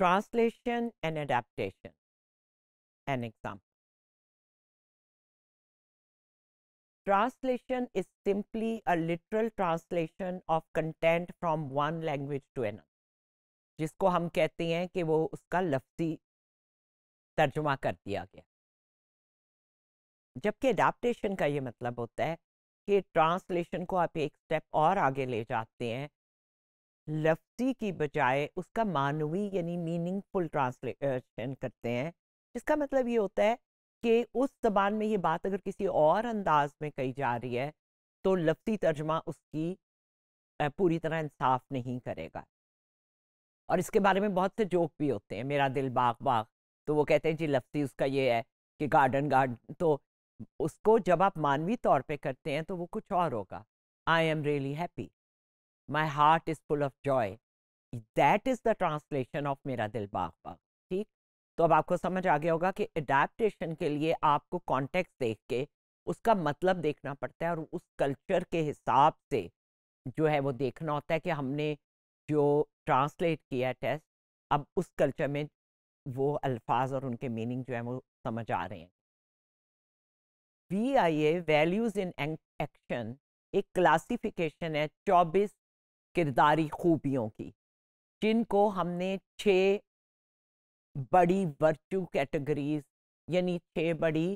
translation and adaptation. An example. Translation is simply a literal translation of content from one language to another. जिसको हम कहते हैं कि वो उसका लफ्जी तर्जुमा कर दिया गया जबकि अडाप्टेशन का ये मतलब होता है कि ट्रांसलेशन को आप एक स्टेप और आगे ले जाते हैं लफ्जी की बजाय उसका मानवी यानी मीनिंगफुल ट्रांसलेशन करते हैं जिसका मतलब ये होता है कि उस जबान में ये बात अगर किसी और अंदाज में कही जा रही है तो लफ्जी तर्जमा उसकी पूरी तरह इंसाफ नहीं करेगा और इसके बारे में बहुत से जोक भी होते हैं मेरा दिल बाग बाग तो वो कहते हैं जी लफ्जी उसका ये है कि गार्डन गार्डन तो उसको जब आप मानवी तौर पे करते हैं तो वो कुछ और होगा I am really happy my heart is full of joy that is the translation of मेरा दिल बाग बाग ठीक तो अब आपको समझ आ गया होगा कि अडेप्टेशन के लिए आपको कॉन्टेक्ट देख के उसका मतलब देखना पड़ता है और उस कल्चर के हिसाब से जो है वो देखना होता है कि हमने जो ट्रांसलेट किया टेस्ट अब उस कल्चर में वो अल्फाज और उनके मीनिंग जो है वो समझ आ रहे हैं V I A values in action एक क्लासिफिकेशन है चौबीस किरदारी खूबियों की जिनको हमने छः बड़ी वर्चू कैटेगरीज यानी छः बड़ी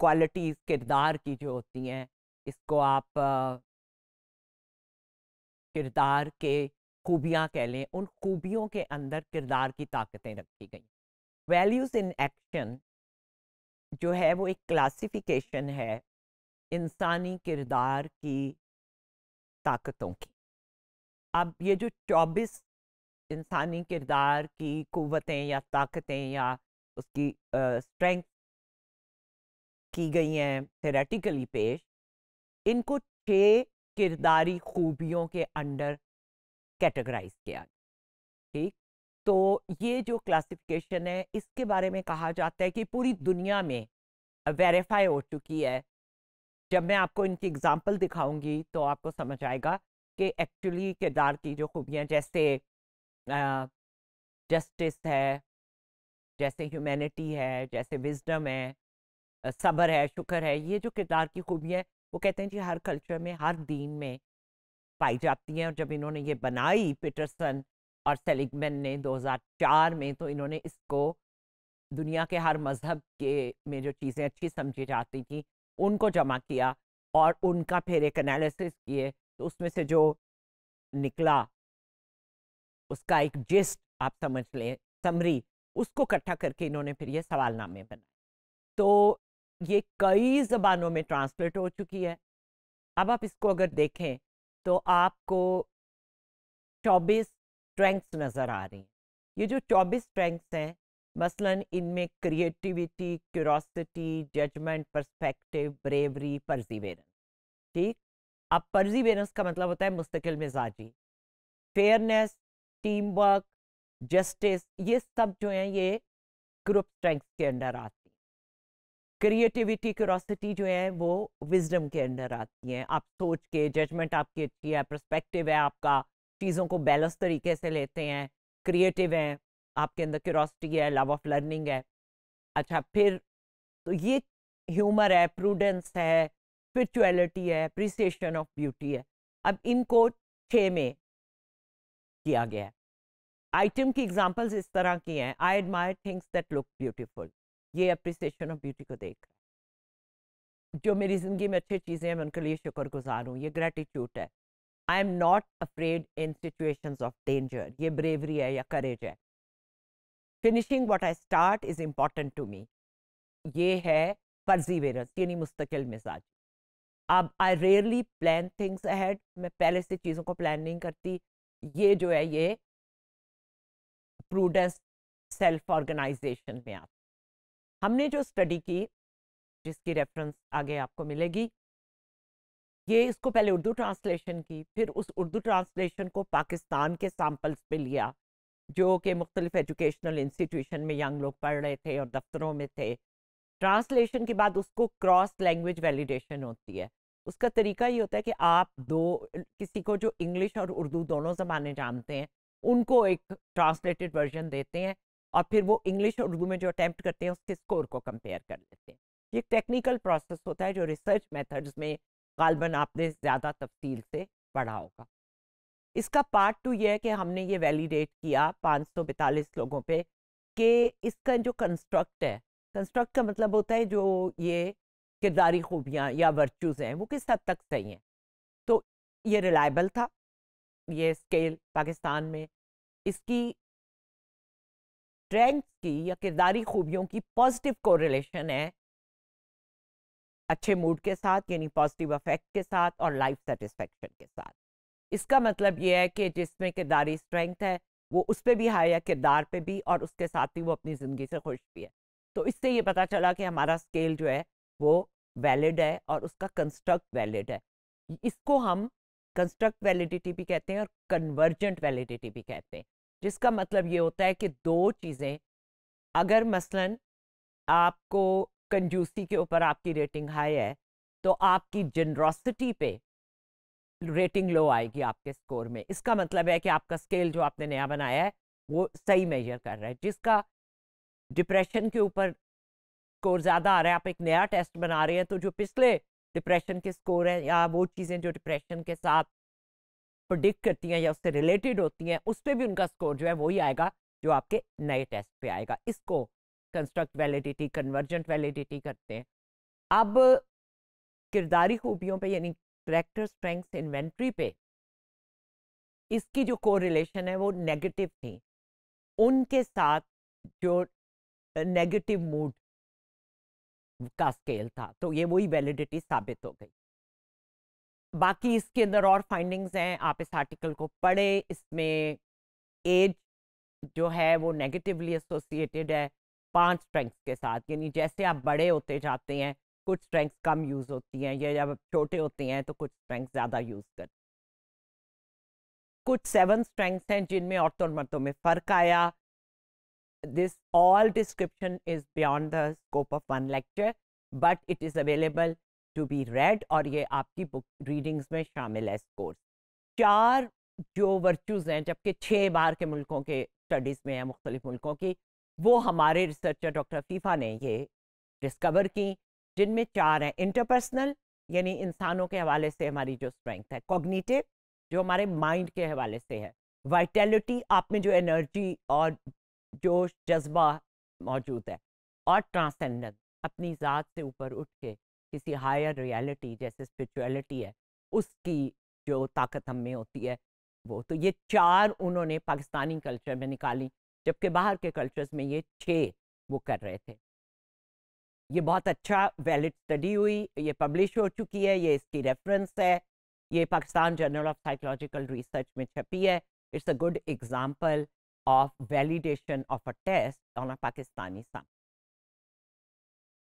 क्वालिटीज़ किरदार की जो होती हैं इसको आप किरदार के खूबियाँ कह लें उन खूबियों के अंदर किरदार की ताकतें रखी गई वैल्यूज़ इन एक्शन जो है वो एक क्लासिफिकेशन है इंसानी किरदार की ताकतों की अब ये जो 24 इंसानी किरदार की क़वतें या ताकतें या उसकी स्ट्रेंथ की गई हैं थेरेटिकली पेश इनको छः किरदारी खूबियों के अंडर कैटेगराइज किया ठीक तो ये जो क्लासिफिकेशन है इसके बारे में कहा जाता है कि पूरी दुनिया में वेरीफाई हो चुकी है जब मैं आपको इनकी एग्जाम्पल दिखाऊंगी तो आपको समझ आएगा कि एक्चुअली किरदार की जो खूबियाँ जैसे जस्टिस है जैसे ह्यूमैनिटी है जैसे विजडम है सब्र है शुक्र है ये जो किरदार की खूबियाँ हैं वो कहते हैं जी हर कल्चर में हर दीन में पाई जाती हैं और जब इन्होंने ये बनाई पीटरसन और सेलिगमैन ने 2004 में तो इन्होंने इसको दुनिया के हर मज़हब के में जो चीज़ें अच्छी समझी जाती थी उनको जमा किया और उनका फिर एक एनालिसिस किए तो उसमें से जो निकला उसका एक जिस्ट आप समझ लें समरी उसको इकट्ठा करके इन्होंने फिर ये सवालनामे बनाए तो ये कई ज़बानों में ट्रांसलेट हो चुकी है अब आप इसको अगर देखें तो आपको 24 स्ट्रेंथ्स नज़र आ रही हैं ये जो 24 स्ट्रेंथ्स हैं मसलन इनमें creativity curiosity judgement perspective bravery perseverance ठीक अब परजीवेरेंस का मतलब होता है मुस्तकिल मिजाजी फेयरनेस टीम वर्क जस्टिस ये सब जो हैं ये ग्रुप स्ट्रेंथ के अंडर आती क्रिएटिविटी क्यूरोसिटी जो है वो विजडम के अंडर आती हैं आप सोच के जजमेंट आपकी अच्छी है परस्पेक्टिव है आपका चीज़ों को बैलेंस तरीके से लेते हैं क्रिएटिव हैं आपके अंदर क्यूरोसिटी है लव ऑफ लर्निंग है अच्छा फिर तो ये ह्यूमर है प्रूडेंस है स्पिरिचुअलिटी है अप्रिसिएशन ऑफ ब्यूटी है अब इनको छः में किया गया है आइटम की एग्जांपल्स इस तरह की हैं I admire things that look beautiful ये अप्रिसिएशन ऑफ ब्यूटी को देख जो मेरी ज़िंदगी में अच्छी चीज़ें हैं मैं उनके लिए शुक्र गुजार हूँ ये ग्रेटिट्यूड है I am not afraid in situation of danger ये ब्रेवरी है या करेज है finishing what I start is important to me ये है परजीवेरस यानी मुस्तकिल मिजाज अब I rarely plan things ahead मैं पहले से चीज़ों को प्लान नहीं करती ये जो है ये प्रूडेंस सेल्फ ऑर्गेनाइजेशन में आप हमने जो स्टडी की जिसकी रेफरेंस आगे आपको मिलेगी ये इसको पहले उर्दू ट्रांसलेशन की फिर उस उर्दू ट्रांसलेशन को पाकिस्तान के सैम्पल्स पे लिया जो कि मुख्तलिफ एजुकेशनल इंस्टीट्यूशन में यंग लोग पढ़ रहे थे और दफ्तरों में थे ट्रांसलेशन के बाद उसको क्रॉस लैंग्वेज वैलिडेशन होती है उसका तरीका ये होता है कि आप दो किसी को जो इंग्लिश और उर्दू दोनों ज़बानें जानते हैं उनको एक ट्रांसलेटेड वर्जन देते हैं और फिर वो इंग्लिश और उर्दू में जो अटैम्प्ट करते हैं उसके स्कोर को कंपेयर कर लेते हैं ये टेक्निकल प्रोसेस होता है जो रिसर्च मेथड्स में गालबन आपने ज़्यादा तफसील से पढ़ा होगा इसका पार्ट टू ये है कि हमने ये वैलिडेट किया पाँच सौ पैंतालीस लोगों पे कि इसका जो कंस्ट्रक्ट है कंस्ट्रक्ट का मतलब होता है जो ये किरदारी खूबियाँ या वर्चूज़ हैं वो किस हद तक सही हैं तो ये रिलायबल था ये स्केल पाकिस्तान में इसकी स्ट्रेंथ की या किरदारी खूबियों की पॉजिटिव कोरिलेशन है अच्छे मूड के साथ यानी पॉजिटिव अफेक्ट के साथ और लाइफ सेटिस्फेक्शन के साथ इसका मतलब ये है कि जिसमें किरदारी स्ट्रेंथ है वो उस पर भी हाई है किरदार पे भी और उसके साथ ही वो अपनी ज़िंदगी से खुश भी है तो इससे ये पता चला कि हमारा स्केल जो है वो वैलिड है और उसका कंस्ट्रक्ट वैलिड है इसको हम कंस्ट्रक्ट वैलिडिटी भी कहते हैं और कन्वर्जेंट वैलिडिटी भी कहते हैं जिसका मतलब ये होता है कि दो चीज़ें अगर मसलन आपको कंजूसी के ऊपर आपकी रेटिंग हाई है तो आपकी जनरोसिटी पे रेटिंग लो आएगी आपके स्कोर में इसका मतलब है कि आपका स्केल जो आपने नया बनाया है वो सही मेजर कर रहा है जिसका डिप्रेशन के ऊपर स्कोर ज़्यादा आ रहा है आप एक नया टेस्ट बना रहे हैं तो जो पिछले डिप्रेशन के स्कोर हैं या वो चीज़ें जो डिप्रेशन के साथ प्रडिक्ट करती हैं या उससे रिलेटेड होती हैं उस पर भी उनका स्कोर जो है वही आएगा जो आपके नए टेस्ट पे आएगा इसको कंस्ट्रक्ट वैलिडिटी कन्वर्जेंट वैलिडिटी करते हैं अब किरदारी खूबियों पे यानी करेक्टर स्ट्रेंथ इन्वेंट्री पे इसकी जो कोरिलेशन है वो नेगेटिव थी उनके साथ जो नेगेटिव मूड का स्केल था तो ये वही वैलिडिटी साबित हो गई बाकी इसके अंदर और फाइंडिंग्स हैं आप इस आर्टिकल को पढ़े इसमें एज जो है वो नेगेटिवली एसोसिएटेड है पांच स्ट्रेंथ्स के साथ यानी जैसे आप बड़े होते जाते हैं कुछ स्ट्रेंथ कम यूज़ होती हैं या जब छोटे होते हैं तो कुछ स्ट्रेंथ ज़्यादा यूज़ कर कुछ सेवन स्ट्रेंथ्स हैं जिनमें औरतों और मर्दों में फ़र्क आया this all description is beyond the scope of one lecture but it is available to be read और ये आपकी बुक रीडिंग्स में शामिल है इस कोर्स चार जो वर्चूज़ हैं जबकि छः बार के मुल्कों के स्टडीज़ में हैं मुख्तलिफ मुल्कों की वो हमारे रिसर्चर डॉक्टर फीफा ने ये डिस्कवर की जिनमें चार हैं इंटरपर्सनल यानी इंसानों के हवाले से हमारी जो स्ट्रेंथ है कॉग्निटिव जो हमारे माइंड के हवाले से है वाइटेलिटी आप में जो एनर्जी और जो जज्बा मौजूद है और ट्रांसेंडेंस अपनी ज़ात से ऊपर उठ के किसी हायर रियलिटी जैसे स्पिरिचुअलिटी है उसकी जो ताकत हम में होती है वो तो ये चार उन्होंने पाकिस्तानी कल्चर में निकाली जबकि बाहर के कल्चर्स में ये छः वो कर रहे थे ये बहुत अच्छा वैलिड स्टडी हुई ये पब्लिश हो चुकी है ये इसकी रेफरेंस है ये Pakistan journal of psychological research में छपी है it's a good example of validation of a test on a Pakistani some